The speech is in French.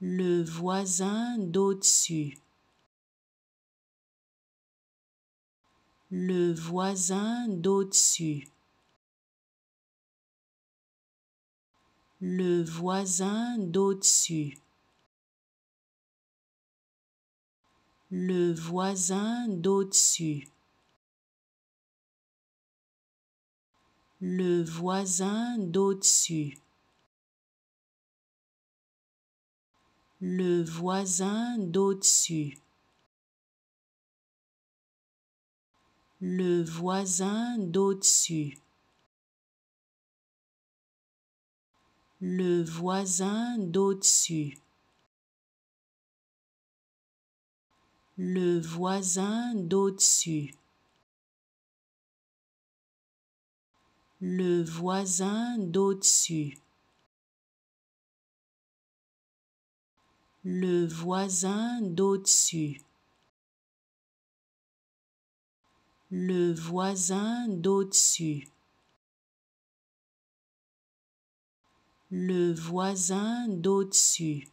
le voisin d'au-dessus. Le voisin d'au-dessus. Le voisin d'au-dessus. Le voisin d'au-dessus. Le voisin d'au-dessus. le voisin d'au-dessus. Le voisin d'au-dessus. Le voisin d'au-dessus. Le voisin d'au-dessus. Le voisin d'au-dessus. le voisin d'au-dessus le voisin d'au-dessus le voisin d'au-dessus